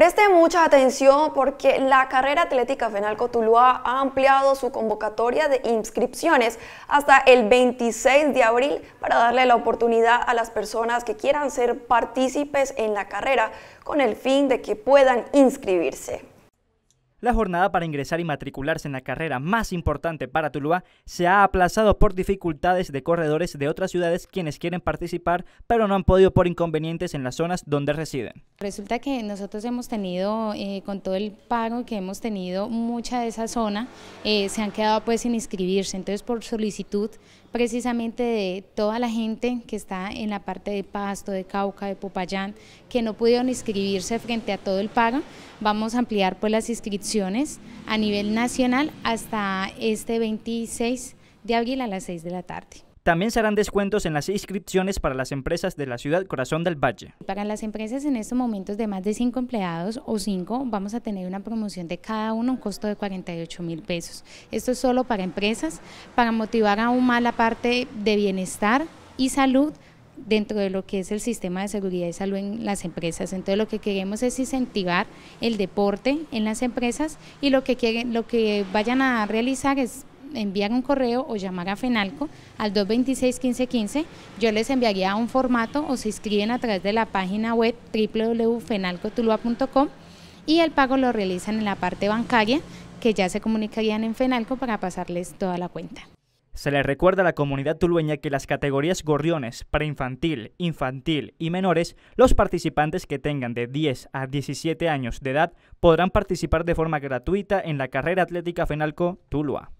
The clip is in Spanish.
Preste mucha atención porque la carrera atlética Fenalco Tuluá ha ampliado su convocatoria de inscripciones hasta el 26 de abril para darle la oportunidad a las personas que quieran ser partícipes en la carrera con el fin de que puedan inscribirse. La jornada para ingresar y matricularse en la carrera más importante para Tuluá se ha aplazado por dificultades de corredores de otras ciudades quienes quieren participar pero no han podido por inconvenientes en las zonas donde residen. Resulta que nosotros hemos tenido, eh, con todo el pago que hemos tenido, mucha de esa zona eh, se han quedado pues sin inscribirse, entonces por solicitud precisamente de toda la gente que está en la parte de Pasto, de Cauca, de Popayán, que no pudieron inscribirse frente a todo el pago. Vamos a ampliar pues las inscripciones a nivel nacional hasta este 26 de abril a las 6 de la tarde. También serán descuentos en las inscripciones para las empresas de la ciudad Corazón del Valle. Para las empresas en estos momentos de más de cinco empleados o cinco, vamos a tener una promoción de cada uno, un costo de 48 mil pesos. Esto es solo para empresas, para motivar aún más la parte de bienestar y salud dentro de lo que es el sistema de seguridad y salud en las empresas. Entonces lo que queremos es incentivar el deporte en las empresas y lo que lo que vayan a realizar es envían un correo o llamar a FENALCO al 226-1515. Yo les enviaría un formato o se inscriben a través de la página web www.fenalcotulua.com y el pago lo realizan en la parte bancaria que ya se comunicarían en FENALCO para pasarles toda la cuenta. Se les recuerda a la comunidad tulueña que las categorías gorriones, preinfantil, infantil y menores, los participantes que tengan de 10 a 17 años de edad podrán participar de forma gratuita en la carrera atlética FENALCO Tulua.